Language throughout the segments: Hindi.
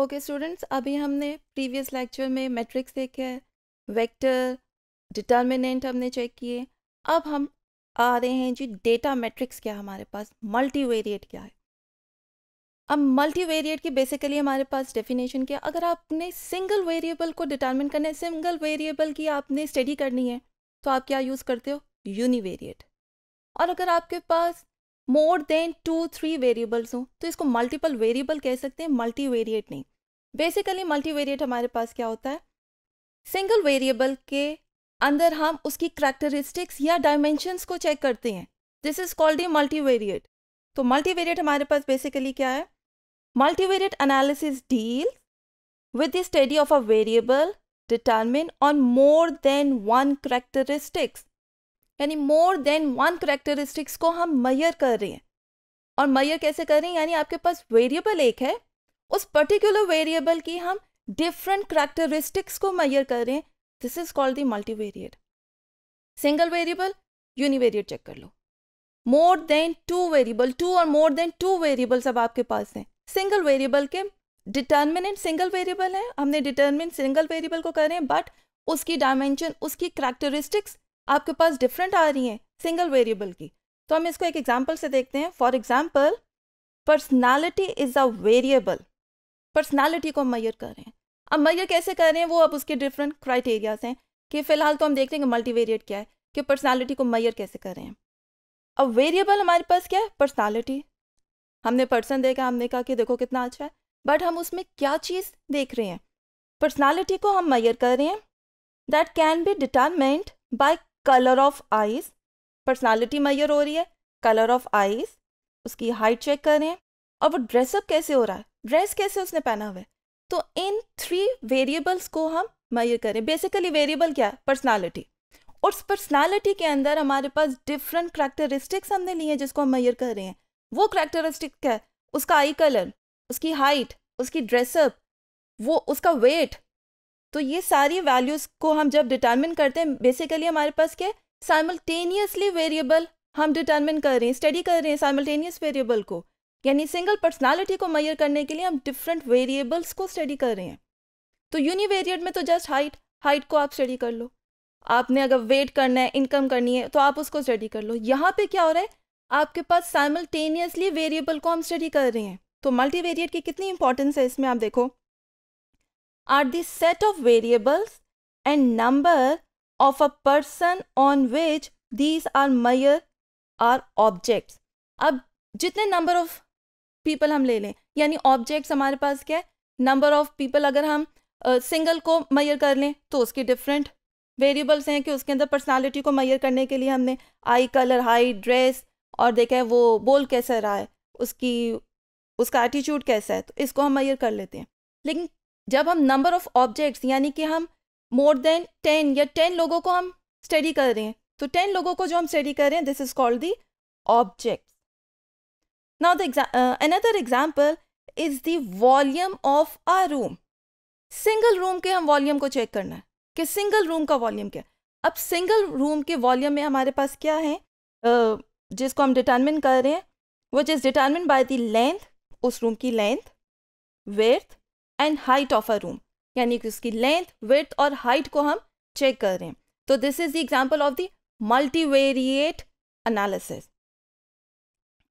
ओके स्टूडेंट्स अभी हमने प्रीवियस लेक्चर में मैट्रिक्स देखे है वेक्टर डिटर्मिनेंट हमने चेक किए अब हम आ रहे हैं जी डेटा मैट्रिक्स क्या हमारे पास मल्टीवेरिएट क्या है अब मल्टीवेरिएट की बेसिकली हमारे पास डेफिनेशन क्या अगर आपने सिंगल वेरिएबल को डिटर्मिन करना है सिंगल वेरिएबल की आपने स्टडी करनी है तो आप क्या यूज़ करते हो यूनिवेरिएट और अगर आपके पास more than two three variables हों तो इसको मल्टीपल वेरिएबल कह सकते हैं मल्टी वेरिएट नहीं बेसिकली मल्टी वेरिएट हमारे पास क्या होता है सिंगल वेरिएबल के अंदर हम उसकी करेक्टरिस्टिक्स या डायमेंशंस को चेक करते हैं this is called a multivariate तो मल्टीवेरिएट हमारे पास बेसिकली क्या है multivariate analysis deal with the study of a variable determine on more than one characteristics यानी मोर देन वन करेक्टरिस्टिक्स को हम मैयर कर रहे हैं और मैयर कैसे कर रहे हैं यानी आपके पास वेरिएबल एक है उस पर्टिकुलर वेरिएबल की हम डिफरेंट करेक्टरिस्टिक्स को मैयर कर रहे हैं this is called the multivariate single variable univariate check कर लो more than two variable two और मोर देन टू वेरिएबल्स अब आपके पास हैं सिंगल वेरिएबल के डिटर्मिनेंट सिंगल वेरिएबल है हमने डिटर्मिनेंट सिंगल वेरिएबल को करें बट उसकी डायमेंशन उसकी करेक्टरिस्टिक्स आपके पास डिफरेंट आ रही हैं सिंगल वेरिएबल की तो हम इसको एक एग्जाम्पल से देखते हैं for example personality is a variable personality को हम मैयर कर रहे हैं अब मैयर कैसे कर रहे हैं वो अब उसके डिफरेंट क्राइटेरियाज हैं कि फ़िलहाल तो हम देख लेंगे मल्टीवेरिएट क्या है कि पर्सनैलिटी को मैयर कैसे कर रहे हैं अब वेरिएबल हमारे पास क्या है पर्सनैलिटी हमने पर्सन देखा हमने कहा कि देखो कितना अच्छा है बट हम उसमें क्या चीज़ देख रहे हैं पर्सनैलिटी को हम मैयर कर रहे हैं that can be determined by colour of eyes personality मैयर हो रही है कलर ऑफ आइज उसकी हाइट चेक करें और वो ड्रेसअप कैसे हो रहा है ड्रेस कैसे उसने पहना हुआ है तो इन थ्री वेरिएबल्स को हम मैयर करें बेसिकली वेरिएबल क्या है पर्सनैलिटी और पर्सनैलिटी के अंदर हमारे पास डिफरेंट करैक्टरिस्टिक्स हमने लिए हैं जिसको हम मैयर कर रहे हैं वो करैक्टरिस्टिक क्या है उसका आई कलर उसकी हाइट उसकी ड्रेसअप वो उसका वेट तो ये सारी वैल्यूज़ को हम जब डिटर्मिन करते हैं बेसिकली हमारे पास क्या है साइमल्टेनियसली वेरिएबल हम डिटर्मिन कर रहे हैं स्टडी कर रहे हैं साइमल्टेनियस वेरिएबल को यानी सिंगल पर्सनालिटी को मैयर करने के लिए हम डिफरेंट वेरिएबल्स को स्टडी कर रहे हैं तो यूनिवेरिएट में तो जस्ट हाइट हाइट को आप स्टडी कर लो आपने अगर वेट करना है इनकम करनी है तो आप उसको स्टडी कर लो यहाँ पे क्या हो रहा है आपके पास साइमल्टेनियसली वेरिएबल को हम स्टडी कर रहे हैं तो मल्टीवेरिएट की कितनी इंपॉर्टेंस है इसमें आप देखो are the set of variables and number of a person on which these are mayor are objects. अब जितने number of people हम ले लें यानी objects हमारे पास क्या है number of people अगर हम सिंगल uh, को मैयर कर लें तो उसकी डिफरेंट वेरिएबल्स हैं कि उसके अंदर पर्सनालिटी को मैयर करने के लिए हमने आई कलर हाइट ड्रेस और देखा है वो बोल कैसा रहा है उसकी उसका एटीट्यूड कैसा है तो इसको हम मैयर कर लेते हैं लेकिन जब हम नंबर ऑफ ऑब्जेक्ट्स यानी कि हम मोर देन टेन या टेन लोगों को हम स्टडी कर रहे हैं तो टेन लोगों को जो हम स्टडी कर रहे हैं this is called the object now the another example is the volume of a room single room के हम वॉल्यूम को चेक करना है कि सिंगल रूम का वॉल्यूम क्या है अब सिंगल रूम के वॉल्यूम में हमारे पास क्या है uh, जिसको हम डिटर्मिन कर रहे हैं which is determine by the length उस रूम की length width and height of a room यानी कि उसकी लेंथ विथ और हाइट को हम चेक कर रहे हैं तो this is the example of the multivariate analysis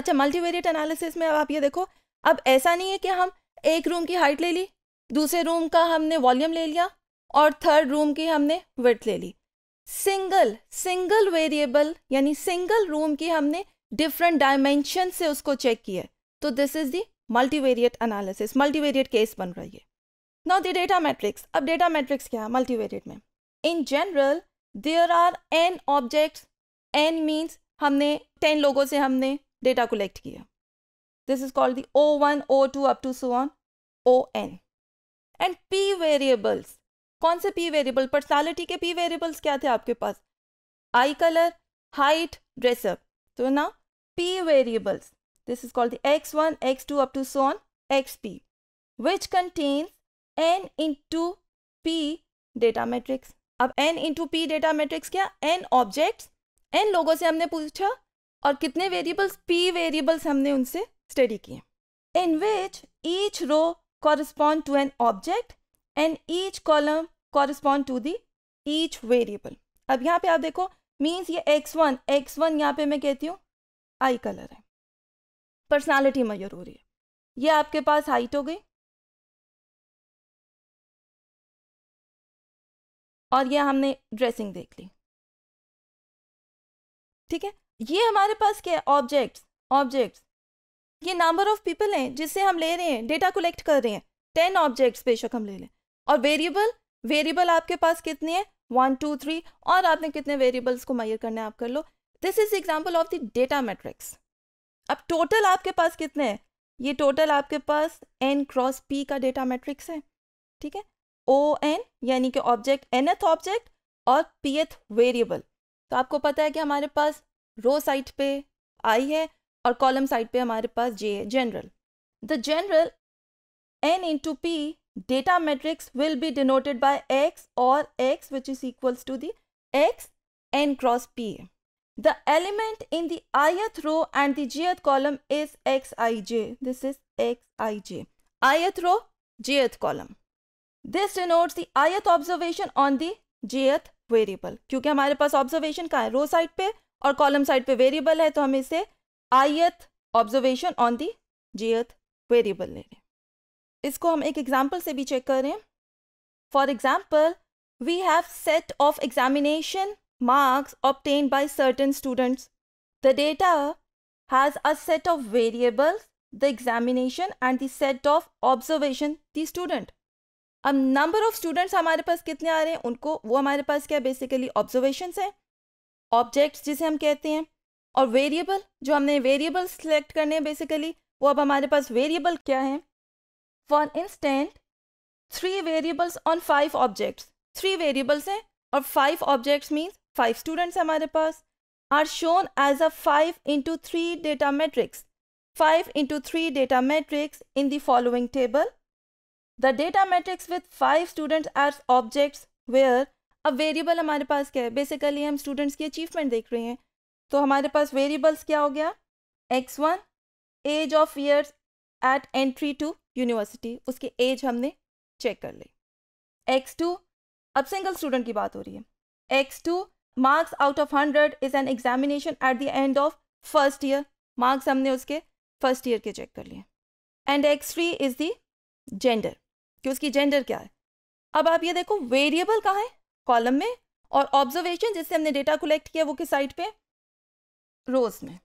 अच्छा मल्टीवेरिएट अनालिसिस में अब आप ये देखो अब ऐसा नहीं है कि हम एक रूम की हाइट ले ली दूसरे रूम का हमने वॉल्यूम ले लिया और थर्ड रूम की हमने विथ ले ली सिंगल सिंगल वेरिएबल यानी सिंगल रूम की हमने डिफरेंट डायमेंशन से उसको चेक किया तो this is the multivariate analysis multivariate case बन रही है नाउ द डेटा मैट्रिक्स अब डेटा मैट्रिक्स क्या है मल्टीवेरिएट में in general there are n objects n means हमने टेन लोगों से हमने डेटा कलेक्ट किया this is called the O one O two up to so on O N and p variables कौन से पी वेरिएबल पर्सनैलिटी के पी वेरिएबल्स क्या थे आपके पास आई कलर हाइट ड्रेसअप तो ना p variables This is called the X1, X2 up to so on XP which contains n into p data matrix. अब n into p data matrix क्या n objects n लोगों से हमने पूछा और कितने variables p variables हमने उनसे study किए in which each row correspond to an object and each column correspond to the each variable. अब यहाँ पे आप देखो means ये x1 x1 यहाँ पे मैं कहती हूँ आई color है पर्सनालिटी मेजर हो रही है ये आपके पास हाइट हो गई और ये हमने ड्रेसिंग देख ली ठीक है ये हमारे पास क्या है ऑब्जेक्ट्स ऑब्जेक्ट्स ये नंबर ऑफ पीपल हैं जिससे हम ले रहे हैं डेटा कलेक्ट कर रहे हैं टेन ऑब्जेक्ट्स बेशक हम ले लें और वेरिएबल वेरिएबल आपके पास कितने हैं वन टू थ्री और आपने कितने वेरिएबल्स को मैयर करने आप कर लो this is example of the data matrix अब टोटल आपके पास कितने हैं ये टोटल आपके पास एन क्रॉस पी का डेटा मैट्रिक्स है ठीक है ओ एन यानी कि ऑब्जेक्ट एनथ ऑब्जेक्ट और पी एथ वेरिएबल तो आपको पता है कि हमारे पास रो साइड पे आई है और कॉलम साइड पे हमारे पास जे है general the general n into p data matrix will be denoted by x और x which is equals to the x n cross p है The element in the ith row and the jth column is xij. This is xij. Ith row, jth column. This denotes the ith observation on the jth variable क्योंकि हमारे पास ऑब्जर्वेशन कहा है रो साइड पे और कॉलम साइड पे वेरिएबल है तो हम इसे आयत ऑब्जर्वेशन ऑन दियथ वेरिएबल ले लें इसको हम एक एग्जाम्पल से भी चेक करें for example we have set of examination marks obtained by certain students. The data has a set of variables, the examination and the set of observation, the student. अब नंबर ऑफ स्टूडेंट्स हमारे पास कितने आ रहे हैं उनको वो हमारे पास क्या बेसिकली ऑब्जर्वेशन है ऑब्जेक्ट्स जिसे हम कहते हैं और वेरिएबल जो हमने वेरिएबल सेलेक्ट करने हैं बेसिकली वो अब हमारे पास वेरिएबल क्या है for instant three variables on five objects three variables हैं और five objects means five students हमारे पास are shown as a five into three data matrix five into three data matrix in the following table the data matrix with five students as objects where अब वेरिएबल हमारे पास क्या है बेसिकली हम स्टूडेंट्स की अचीवमेंट देख रहे हैं तो हमारे पास वेरिएबल्स क्या हो गया x one age of years at entry to university उसकी एज हमने चेक कर ली एक्स टू अब सिंगल स्टूडेंट की बात हो रही है x two marks out of hundred is an examination at the end of first year marks हमने उसके फर्स्ट ईयर के चेक कर लिए and x three is the gender कि उसकी जेंडर क्या है अब आप ये देखो वेरिएबल कहाँ है कॉलम में और ऑब्जर्वेशन जिससे हमने डेटा कलेक्ट किया वो किस साइड पे रोज में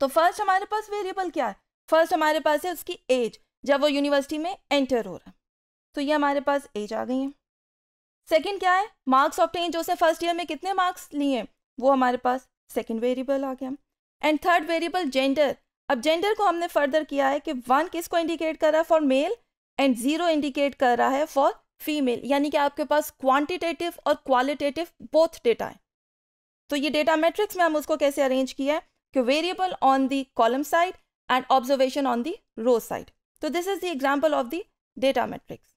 तो फर्स्ट हमारे पास वेरिएबल क्या है फर्स्ट हमारे पास है उसकी एज जब वो यूनिवर्सिटी में एंटर हो रहा है तो ये हमारे पास एज आ गई है सेकेंड क्या है मार्क्स ऑप्टेन जो उसने फर्स्ट ईयर में कितने मार्क्स लिए वो हमारे पास सेकेंड वेरिएबल आ गया एंड थर्ड वेरिएबल जेंडर अब जेंडर को हमने फर्दर किया है कि वन किस को इंडिकेट कर रहा है for male and zero indicate कर रहा है फॉर फीमेल यानी कि आपके पास क्वांटिटेटिव और क्वालिटेटिव बोथ डेटा है तो ये डेटा मैट्रिक्स में हम उसको कैसे अरेंज किया है कि variable on the column side and observation on the row side तो this is the example of the data matrix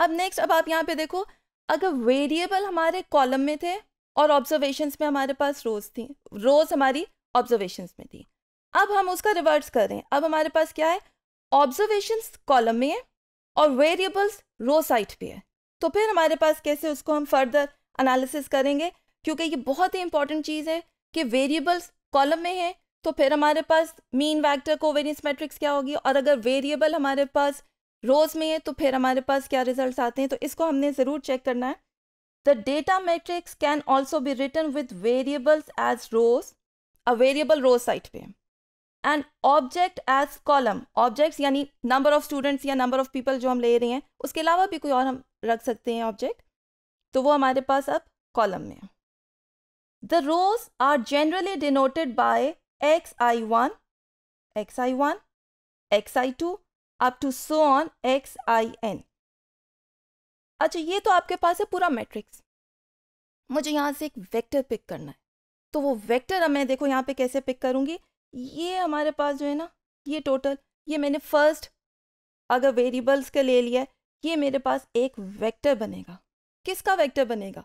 अब नेक्स्ट अब आप यहाँ पे देखो अगर वेरिएबल हमारे कॉलम में थे और ऑब्जर्वेशंस में हमारे पास रोज थी रोज हमारी ऑब्जर्वेशंस में थी अब हम उसका रिवर्स कर रहे हैं अब हमारे पास क्या है ऑब्जर्वेशंस कॉलम में है और वेरिएबल्स रो साइट पे है तो फिर हमारे पास कैसे उसको हम फर्दर अनालिसिस करेंगे क्योंकि ये बहुत ही इंपॉर्टेंट चीज़ है कि वेरिएबल्स कॉलम में है तो फिर हमारे पास मीन वैक्टर कोवेरियंस मैट्रिक्स क्या होगी और अगर वेरिएबल हमारे पास रोज़ में है तो फिर हमारे पास क्या रिजल्ट आते हैं तो इसको हमने ज़रूर चेक करना है the data matrix can also be written with variables as rows a variable rows side पे and object as column objects यानी नंबर ऑफ स्टूडेंट्स या नंबर ऑफ पीपल जो हम ले रहे हैं उसके अलावा भी कोई और हम रख सकते हैं ऑब्जेक्ट तो वो हमारे पास अब कॉलम में the rows are generally denoted by x i one x i one x i two up to so on x i n अच्छा ये तो आपके पास है पूरा मैट्रिक्स मुझे यहाँ से एक वेक्टर पिक करना है तो वो वेक्टर मैं देखो यहाँ पे कैसे पिक करूँगी ये हमारे पास जो है ना ये टोटल ये मैंने फर्स्ट अगर वेरिएबल्स का ले लिया ये मेरे पास एक वेक्टर बनेगा किसका वेक्टर बनेगा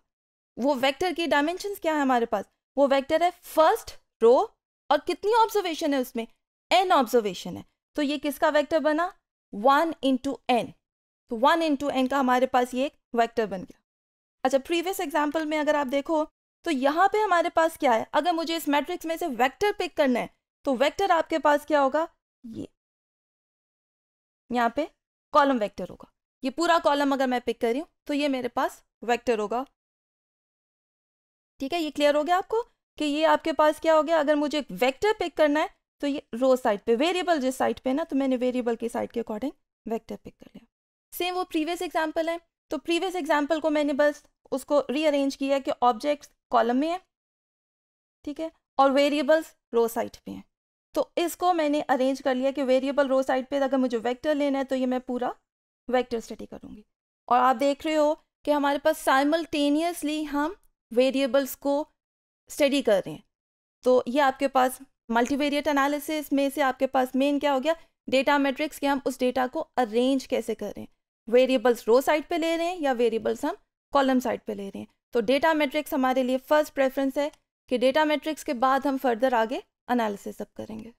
वो वेक्टर की डायमेंशन क्या है हमारे पास वो वेक्टर है फर्स्ट रो और कितनी ऑब्जर्वेशन है उसमें एन ऑब्जर्वेशन है तो ये किसका वेक्टर बना वन इंटू एन तो वन इंटू एन का हमारे पास ये एक वैक्टर बन गया अच्छा प्रीवियस एग्जाम्पल में अगर आप देखो तो यहाँ पे हमारे पास क्या है अगर मुझे इस मैट्रिक्स में से वेक्टर पिक करना है तो वेक्टर आपके पास क्या होगा ये यहाँ पे कॉलम वेक्टर होगा ये पूरा कॉलम अगर मैं पिक करी हूँ तो ये मेरे पास वेक्टर होगा ठीक है ये क्लियर हो गया आपको कि ये आपके पास क्या हो गया अगर मुझे वेक्टर पिक करना है तो ये रो साइड पे वेरिएबल जिस साइड पे ना तो मैंने वेरिएबल के साइड के अकॉर्डिंग वेक्टर पिक कर लिया सेम वो प्रीवियस एग्जाम्पल है तो प्रीवियस एग्जाम्पल को मैंने बस उसको रीअरेंज किया कि ऑब्जेक्ट्स कॉलम में है ठीक है और वेरिएबल्स रो साइड पे हैं तो इसको मैंने अरेंज कर लिया कि वेरिएबल रो साइड पे अगर मुझे वेक्टर लेना है तो ये मैं पूरा वेक्टर स्टडी करूँगी और आप देख रहे हो कि हमारे पास साइमल्टेनियसली हम वेरिएबल्स को स्टडी कर रहे हैं तो ये आपके पास मल्टीवेरिएट एनालिसिस में से आपके पास मेन क्या हो गया डेटा मेट्रिक्स के हम उस डेटा को अरेंज कैसे करें वेरिएबल्स रो साइड पे ले रहे हैं या वेरिएबल्स हम कॉलम साइड पे ले रहे हैं तो डेटा मेट्रिक्स हमारे लिए फर्स्ट प्रेफरेंस है कि डेटा मेट्रिक्स के बाद हम फर्दर आगे अनालिसिस अब करेंगे